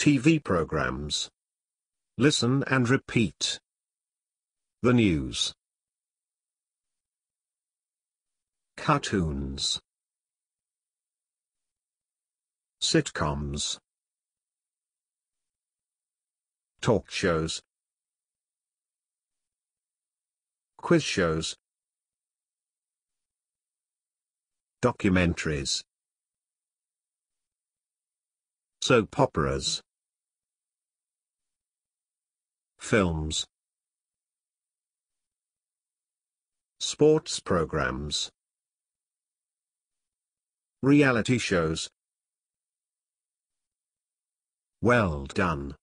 TV programs. Listen and repeat. The news. Cartoons. Sitcoms. Talk shows. Quiz shows. Documentaries. Soap operas films. Sports programs. Reality shows. Well done.